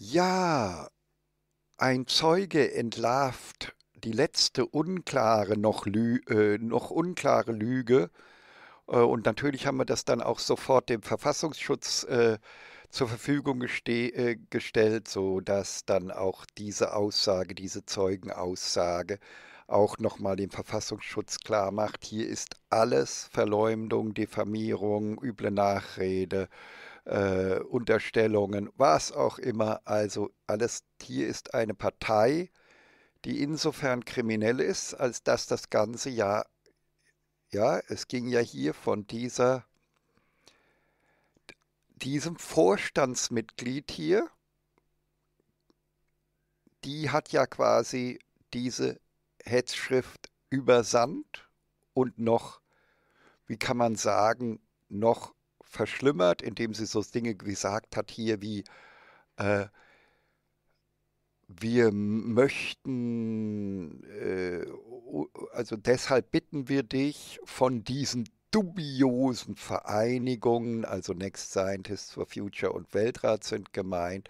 Ja, ein Zeuge entlarvt die letzte unklare, noch, Lü äh, noch unklare Lüge. Äh, und natürlich haben wir das dann auch sofort dem Verfassungsschutz äh, zur Verfügung äh, gestellt, sodass dann auch diese Aussage, diese Zeugenaussage auch nochmal dem Verfassungsschutz klar macht, hier ist alles Verleumdung, Diffamierung, üble Nachrede, äh, Unterstellungen, was auch immer. Also alles hier ist eine Partei, die insofern kriminell ist, als dass das ganze ja, ja, es ging ja hier von dieser, diesem Vorstandsmitglied hier, die hat ja quasi diese Hetzschrift übersandt und noch, wie kann man sagen, noch verschlimmert, indem sie so Dinge gesagt hat hier wie, äh, wir möchten, äh, also deshalb bitten wir dich von diesen dubiosen Vereinigungen, also Next Scientists for Future und Weltrat sind gemeint,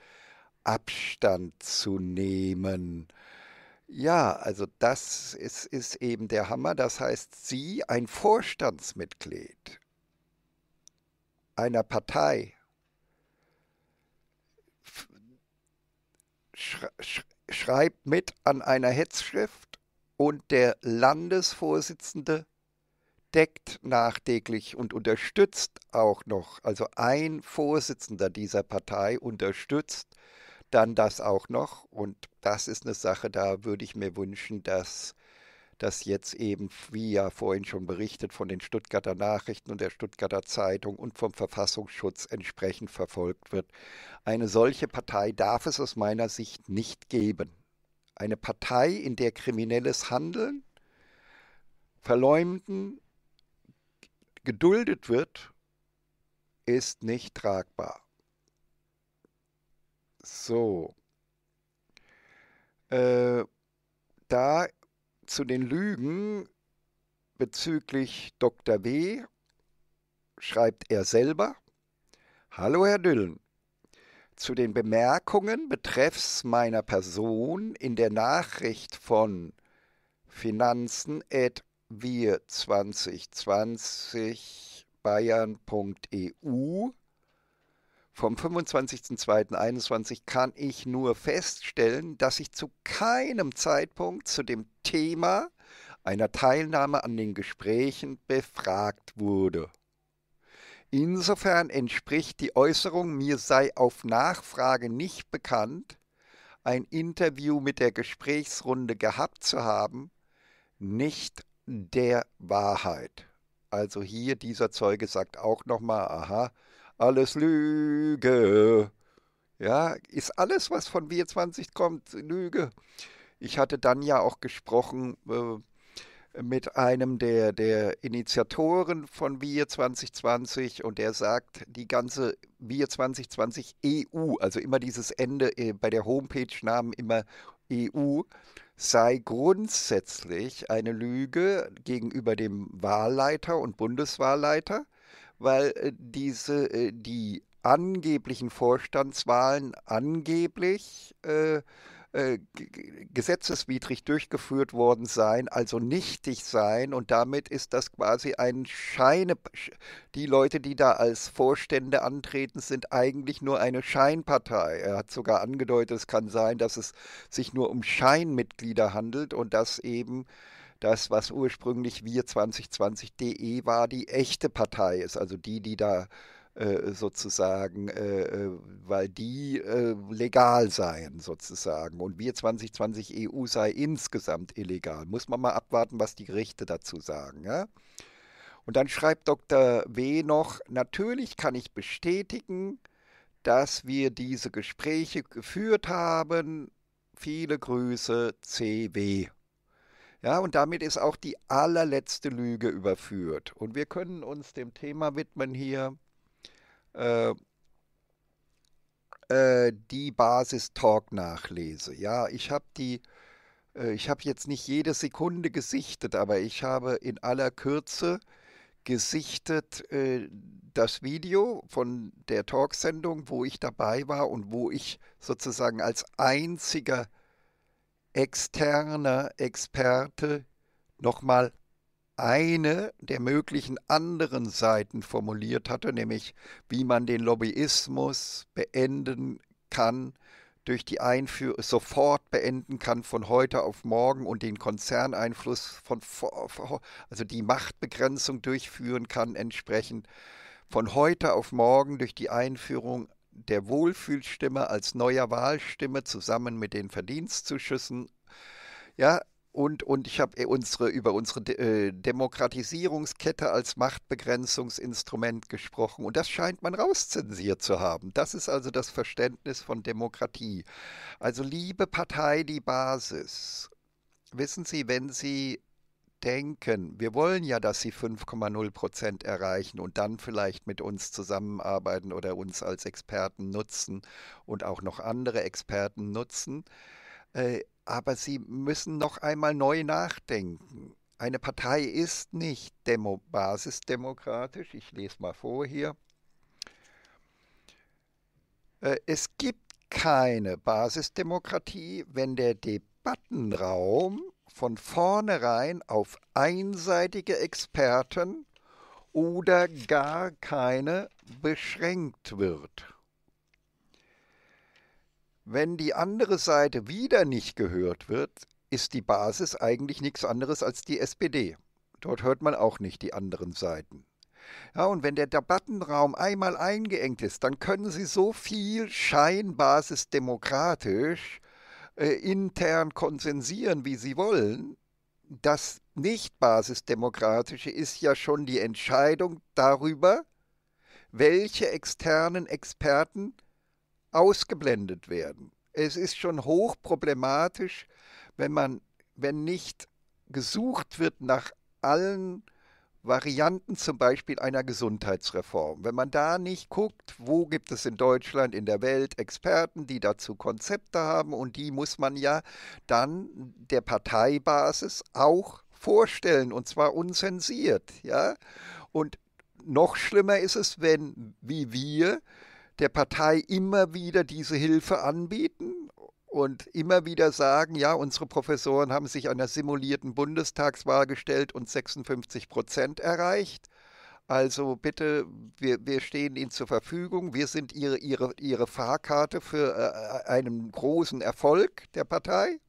Abstand zu nehmen. Ja, also das ist, ist eben der Hammer. Das heißt, sie, ein Vorstandsmitglied einer Partei schreibt mit an einer Hetzschrift und der Landesvorsitzende deckt nachträglich und unterstützt auch noch, also ein Vorsitzender dieser Partei unterstützt dann das auch noch und das ist eine Sache, da würde ich mir wünschen, dass dass jetzt eben, wie ja vorhin schon berichtet, von den Stuttgarter Nachrichten und der Stuttgarter Zeitung und vom Verfassungsschutz entsprechend verfolgt wird. Eine solche Partei darf es aus meiner Sicht nicht geben. Eine Partei, in der kriminelles Handeln, Verleumden geduldet wird, ist nicht tragbar. So. Äh, da zu den Lügen bezüglich Dr. W. schreibt er selber. Hallo, Herr Düllen. Zu den Bemerkungen betreffs meiner Person in der Nachricht von Finanzen at wir 2020 bayern.eu vom 25.02.2021 kann ich nur feststellen, dass ich zu keinem Zeitpunkt zu dem Thema einer Teilnahme an den Gesprächen befragt wurde. Insofern entspricht die Äußerung, mir sei auf Nachfrage nicht bekannt, ein Interview mit der Gesprächsrunde gehabt zu haben, nicht der Wahrheit. Also hier dieser Zeuge sagt auch nochmal, aha, alles Lüge. Ja, ist alles, was von Wir 20 kommt, Lüge. Ich hatte dann ja auch gesprochen äh, mit einem der, der Initiatoren von Wir 2020 und der sagt, die ganze Wir 2020 EU, also immer dieses Ende äh, bei der Homepage-Namen immer EU, sei grundsätzlich eine Lüge gegenüber dem Wahlleiter und Bundeswahlleiter weil äh, diese, äh, die angeblichen Vorstandswahlen angeblich äh, äh, gesetzeswidrig durchgeführt worden seien, also nichtig seien. Und damit ist das quasi ein Scheine. Die Leute, die da als Vorstände antreten, sind eigentlich nur eine Scheinpartei. Er hat sogar angedeutet, es kann sein, dass es sich nur um Scheinmitglieder handelt und dass eben das, was ursprünglich wir2020.de war, die echte Partei ist, also die, die da äh, sozusagen, äh, äh weil die äh, legal seien sozusagen und wir 2020eu sei insgesamt illegal. Muss man mal abwarten, was die Gerichte dazu sagen. Ja? Und dann schreibt Dr. W. noch, natürlich kann ich bestätigen, dass wir diese Gespräche geführt haben. Viele Grüße, CW. Ja, und damit ist auch die allerletzte Lüge überführt. Und wir können uns dem Thema widmen hier. Äh, äh die Basis Talk nachlese. Ja, ich habe die, äh, ich habe jetzt nicht jede Sekunde gesichtet, aber ich habe in aller Kürze gesichtet äh, das Video von der Talksendung, wo ich dabei war und wo ich sozusagen als einziger externer Experte nochmal eine der möglichen anderen Seiten formuliert hatte, nämlich wie man den Lobbyismus beenden kann, durch die Einführung sofort beenden kann von heute auf morgen und den Konzerneinfluss von also die Machtbegrenzung durchführen kann entsprechend von heute auf morgen durch die Einführung der Wohlfühlstimme als neuer Wahlstimme zusammen mit den Verdienstzuschüssen. Ja, und, und ich habe äh, unsere, über unsere De äh, Demokratisierungskette als Machtbegrenzungsinstrument gesprochen. Und das scheint man rauszensiert zu haben. Das ist also das Verständnis von Demokratie. Also liebe Partei, die Basis. Wissen Sie, wenn Sie denken. Wir wollen ja, dass sie 5,0 Prozent erreichen und dann vielleicht mit uns zusammenarbeiten oder uns als Experten nutzen und auch noch andere Experten nutzen. Äh, aber sie müssen noch einmal neu nachdenken. Eine Partei ist nicht Demo basisdemokratisch. Ich lese mal vor hier. Äh, es gibt keine Basisdemokratie, wenn der Debattenraum von vornherein auf einseitige Experten oder gar keine beschränkt wird. Wenn die andere Seite wieder nicht gehört wird, ist die Basis eigentlich nichts anderes als die SPD. Dort hört man auch nicht die anderen Seiten. Ja, und wenn der Debattenraum einmal eingeengt ist, dann können sie so viel scheinbasis demokratisch äh, intern konsensieren, wie sie wollen, das nicht basisdemokratische ist ja schon die Entscheidung darüber, welche externen Experten ausgeblendet werden. Es ist schon hochproblematisch, wenn man, wenn nicht gesucht wird nach allen äh, Varianten zum Beispiel einer Gesundheitsreform. Wenn man da nicht guckt, wo gibt es in Deutschland, in der Welt Experten, die dazu Konzepte haben und die muss man ja dann der Parteibasis auch vorstellen und zwar unzensiert. Ja? Und noch schlimmer ist es, wenn, wie wir, der Partei immer wieder diese Hilfe anbieten und immer wieder sagen, ja, unsere Professoren haben sich einer simulierten Bundestagswahl gestellt und 56 Prozent erreicht. Also bitte, wir, wir, stehen Ihnen zur Verfügung. Wir sind Ihre, Ihre, Ihre Fahrkarte für äh, äh einen großen Erfolg der Partei.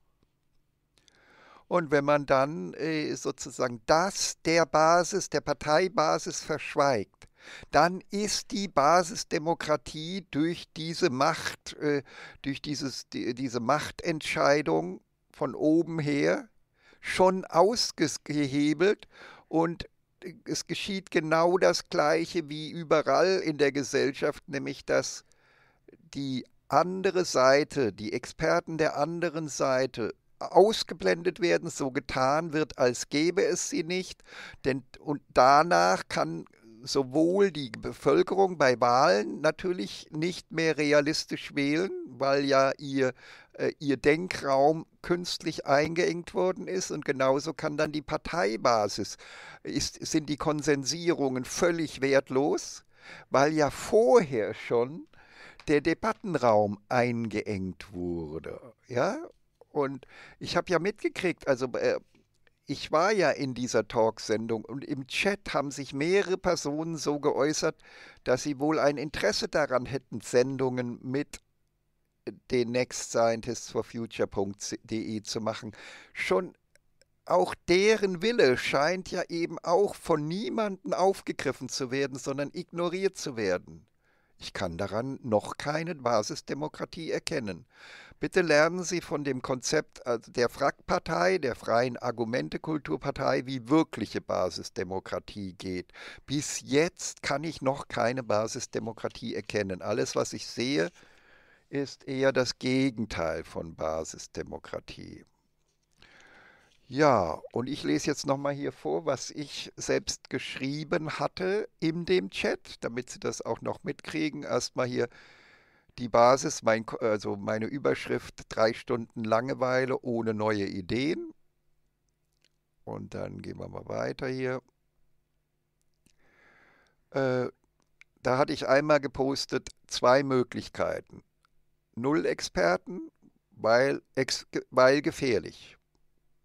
Und wenn man dann äh, sozusagen das der Basis, der Parteibasis verschweigt, dann ist die Basisdemokratie durch diese Macht, äh, durch dieses, diese Machtentscheidung von oben her schon ausgehebelt und es geschieht genau das Gleiche wie überall in der Gesellschaft, nämlich dass die andere Seite, die Experten der anderen Seite ausgeblendet werden, so getan wird, als gäbe es sie nicht, denn und danach kann sowohl die Bevölkerung bei Wahlen natürlich nicht mehr realistisch wählen, weil ja ihr, äh, ihr Denkraum künstlich eingeengt worden ist und genauso kann dann die Parteibasis, ist, sind die Konsensierungen völlig wertlos, weil ja vorher schon der Debattenraum eingeengt wurde. Ja, und ich habe ja mitgekriegt, also äh, ich war ja in dieser Talksendung und im Chat haben sich mehrere Personen so geäußert, dass sie wohl ein Interesse daran hätten, Sendungen mit äh, den Next Scientists for Future.de zu machen. Schon auch deren Wille scheint ja eben auch von niemanden aufgegriffen zu werden, sondern ignoriert zu werden. Ich kann daran noch keine Basisdemokratie erkennen. Bitte lernen Sie von dem Konzept also der frack der Freien Argumentekulturpartei, wie wirkliche Basisdemokratie geht. Bis jetzt kann ich noch keine Basisdemokratie erkennen. Alles, was ich sehe, ist eher das Gegenteil von Basisdemokratie. Ja, und ich lese jetzt nochmal hier vor, was ich selbst geschrieben hatte in dem Chat, damit Sie das auch noch mitkriegen. Erstmal hier die Basis, mein, also meine Überschrift, drei Stunden Langeweile ohne neue Ideen. Und dann gehen wir mal weiter hier. Äh, da hatte ich einmal gepostet, zwei Möglichkeiten. Null Experten, weil, ex, weil gefährlich.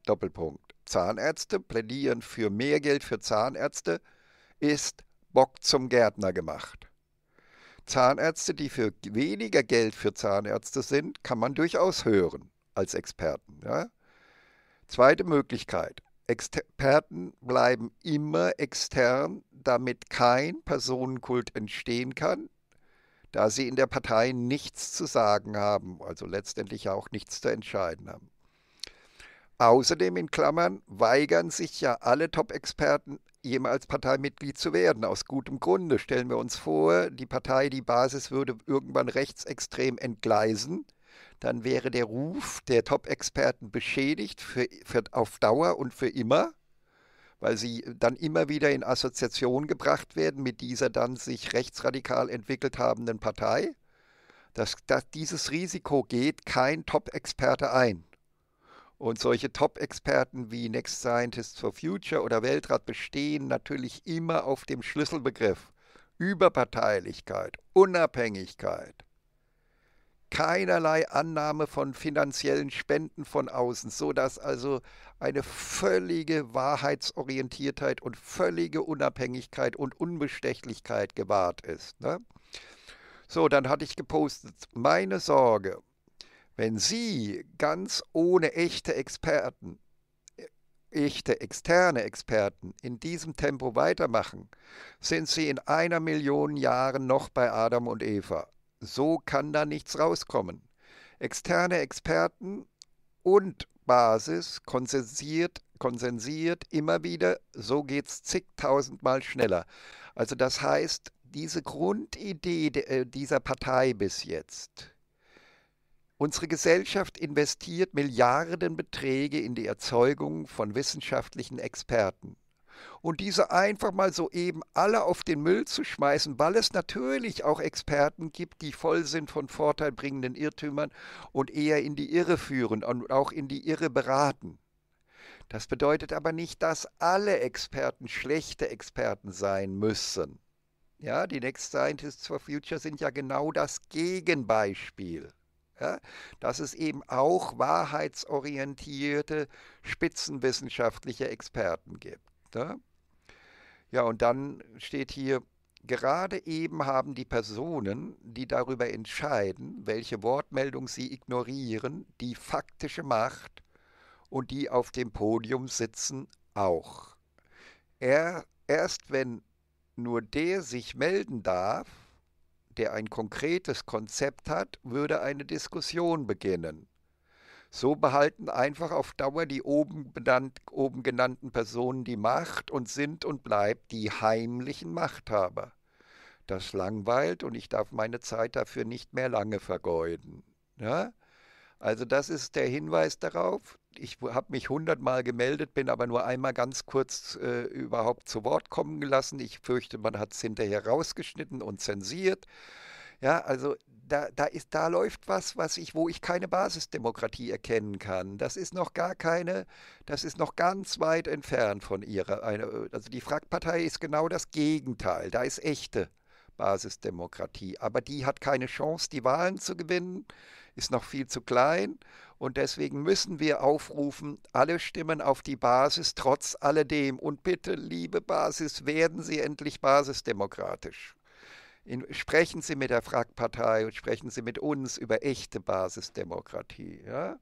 Doppelpunkt. Zahnärzte plädieren für mehr Geld für Zahnärzte ist Bock zum Gärtner gemacht. Zahnärzte, die für weniger Geld für Zahnärzte sind, kann man durchaus hören als Experten. Ja? Zweite Möglichkeit. Experten bleiben immer extern, damit kein Personenkult entstehen kann, da sie in der Partei nichts zu sagen haben, also letztendlich auch nichts zu entscheiden haben. Außerdem in Klammern weigern sich ja alle Top-Experten jemals Parteimitglied zu werden. Aus gutem Grunde stellen wir uns vor, die Partei, die Basis würde irgendwann rechtsextrem entgleisen. Dann wäre der Ruf der Top-Experten beschädigt für, für, auf Dauer und für immer, weil sie dann immer wieder in Assoziation gebracht werden mit dieser dann sich rechtsradikal entwickelt habenden Partei. Dass, dass dieses Risiko geht kein Top-Experte ein. Und solche Top-Experten wie Next Scientists for Future oder Weltrat bestehen natürlich immer auf dem Schlüsselbegriff Überparteilichkeit, Unabhängigkeit. Keinerlei Annahme von finanziellen Spenden von außen, sodass also eine völlige Wahrheitsorientiertheit und völlige Unabhängigkeit und Unbestechlichkeit gewahrt ist. Ne? So, dann hatte ich gepostet, meine Sorge, wenn Sie ganz ohne echte Experten, echte externe Experten in diesem Tempo weitermachen, sind Sie in einer Million Jahren noch bei Adam und Eva. So kann da nichts rauskommen. Externe Experten und Basis konsensiert, konsensiert immer wieder, so geht es zigtausendmal schneller. Also das heißt, diese Grundidee äh, dieser Partei bis jetzt, Unsere Gesellschaft investiert Milliardenbeträge in die Erzeugung von wissenschaftlichen Experten. Und diese einfach mal soeben alle auf den Müll zu schmeißen, weil es natürlich auch Experten gibt, die voll sind von vorteilbringenden Irrtümern und eher in die Irre führen und auch in die Irre beraten. Das bedeutet aber nicht, dass alle Experten schlechte Experten sein müssen. Ja, die Next Scientists for Future sind ja genau das Gegenbeispiel. Ja, dass es eben auch wahrheitsorientierte, spitzenwissenschaftliche Experten gibt. Ne? Ja, und dann steht hier, gerade eben haben die Personen, die darüber entscheiden, welche Wortmeldung sie ignorieren, die faktische Macht und die auf dem Podium sitzen auch. Er, erst wenn nur der sich melden darf, der ein konkretes Konzept hat, würde eine Diskussion beginnen. So behalten einfach auf Dauer die oben, benannt, oben genannten Personen die Macht und sind und bleibt die heimlichen Machthaber. Das langweilt und ich darf meine Zeit dafür nicht mehr lange vergeuden. Ja? Ne? Also das ist der Hinweis darauf. Ich habe mich hundertmal gemeldet, bin aber nur einmal ganz kurz äh, überhaupt zu Wort kommen gelassen. Ich fürchte, man hat es hinterher rausgeschnitten und zensiert. Ja, also da, da, ist, da läuft was, was ich, wo ich keine Basisdemokratie erkennen kann. Das ist noch gar keine, das ist noch ganz weit entfernt von ihrer. Eine, also die Frackpartei ist genau das Gegenteil. Da ist echte Basisdemokratie. Aber die hat keine Chance, die Wahlen zu gewinnen ist noch viel zu klein. Und deswegen müssen wir aufrufen, alle Stimmen auf die Basis, trotz alledem. Und bitte, liebe Basis, werden Sie endlich basisdemokratisch. In, sprechen Sie mit der frack und sprechen Sie mit uns über echte Basisdemokratie. Ja?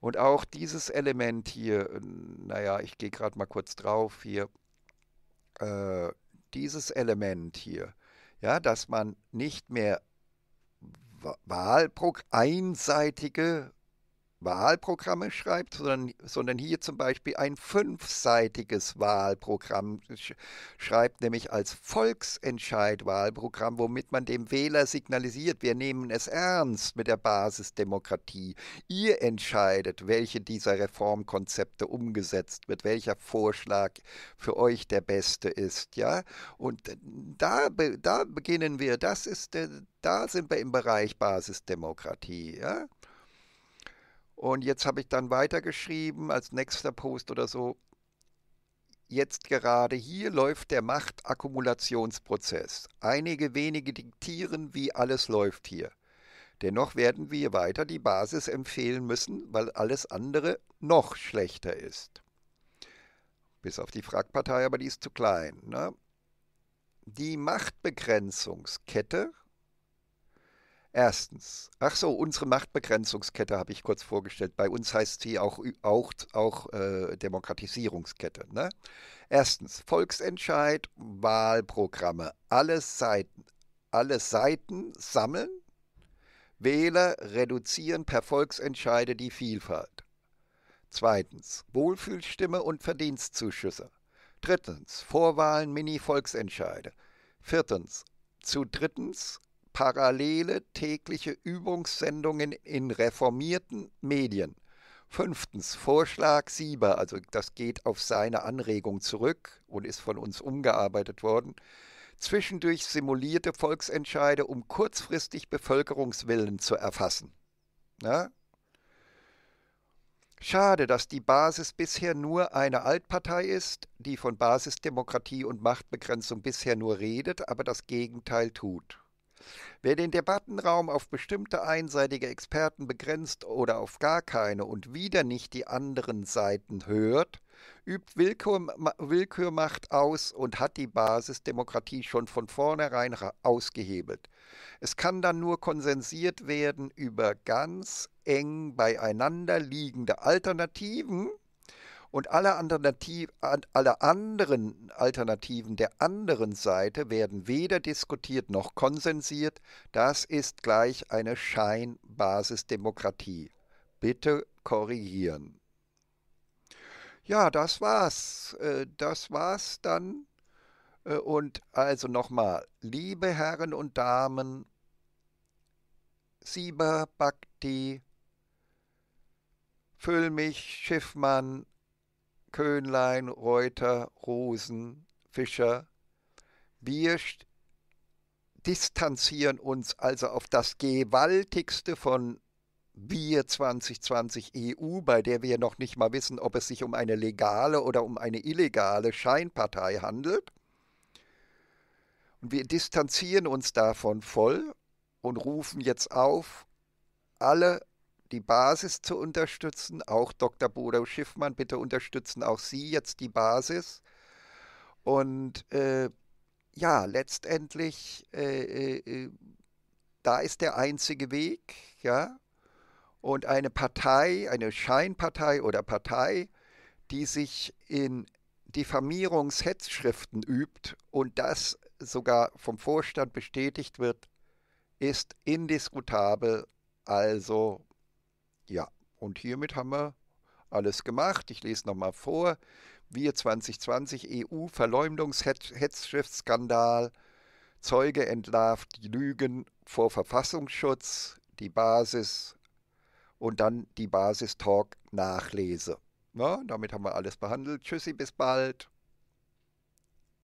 Und auch dieses Element hier, naja, ich gehe gerade mal kurz drauf hier, äh, dieses Element hier, ja, dass man nicht mehr Wahlprogramm einseitige Wahlprogramme schreibt, sondern, sondern hier zum Beispiel ein fünfseitiges Wahlprogramm schreibt, nämlich als Volksentscheid-Wahlprogramm, womit man dem Wähler signalisiert, wir nehmen es ernst mit der Basisdemokratie. Ihr entscheidet, welche dieser Reformkonzepte umgesetzt wird, welcher Vorschlag für euch der beste ist. Ja? Und da, da beginnen wir, das ist, äh, da sind wir im Bereich Basisdemokratie. Ja? Und jetzt habe ich dann weitergeschrieben als nächster Post oder so. Jetzt gerade hier läuft der Machtakkumulationsprozess. Einige wenige diktieren, wie alles läuft hier. Dennoch werden wir weiter die Basis empfehlen müssen, weil alles andere noch schlechter ist. Bis auf die Fragpartei, aber die ist zu klein. Ne? Die Machtbegrenzungskette Erstens, ach so, unsere Machtbegrenzungskette habe ich kurz vorgestellt. Bei uns heißt sie auch, auch, auch äh, Demokratisierungskette. Ne? Erstens, Volksentscheid, Wahlprogramme, alle Seiten, alle Seiten sammeln, Wähler reduzieren per Volksentscheide die Vielfalt. Zweitens, Wohlfühlstimme und Verdienstzuschüsse. Drittens, Vorwahlen, Mini-Volksentscheide. Viertens, zu drittens parallele tägliche Übungssendungen in reformierten Medien. Fünftens, Vorschlag Sieber, also das geht auf seine Anregung zurück und ist von uns umgearbeitet worden. Zwischendurch simulierte Volksentscheide, um kurzfristig Bevölkerungswillen zu erfassen. Ja? Schade, dass die Basis bisher nur eine Altpartei ist, die von Basisdemokratie und Machtbegrenzung bisher nur redet, aber das Gegenteil tut. Wer den Debattenraum auf bestimmte einseitige Experten begrenzt oder auf gar keine und wieder nicht die anderen Seiten hört, übt Willkürmacht aus und hat die Basisdemokratie schon von vornherein ausgehebelt. Es kann dann nur konsensiert werden über ganz eng beieinander liegende Alternativen, und alle, Alternativ, alle anderen Alternativen der anderen Seite werden weder diskutiert noch konsensiert. Das ist gleich eine Scheinbasisdemokratie. Bitte korrigieren. Ja, das war's. Äh, das war's dann. Äh, und also nochmal, liebe Herren und Damen, Sieber, Bhakti, Füllmich, Schiffmann, Köhnlein, Reuter, Rosen, Fischer. Wir distanzieren uns also auf das gewaltigste von wir 2020 EU, bei der wir noch nicht mal wissen, ob es sich um eine legale oder um eine illegale Scheinpartei handelt. Und wir distanzieren uns davon voll und rufen jetzt auf, alle die Basis zu unterstützen. Auch Dr. Bodo Schiffmann, bitte unterstützen auch Sie jetzt die Basis. Und äh, ja, letztendlich, äh, äh, äh, da ist der einzige Weg, ja. Und eine Partei, eine Scheinpartei oder Partei, die sich in Diffamierungshetzschriften übt und das sogar vom Vorstand bestätigt wird, ist indiskutabel. Also ja, und hiermit haben wir alles gemacht. Ich lese nochmal vor. Wir 2020 EU-Verleumdungshetzschriftskandal. Zeuge entlarvt Lügen vor Verfassungsschutz, die Basis und dann die Basis Talk Nachlese. Na, damit haben wir alles behandelt. Tschüssi, bis bald.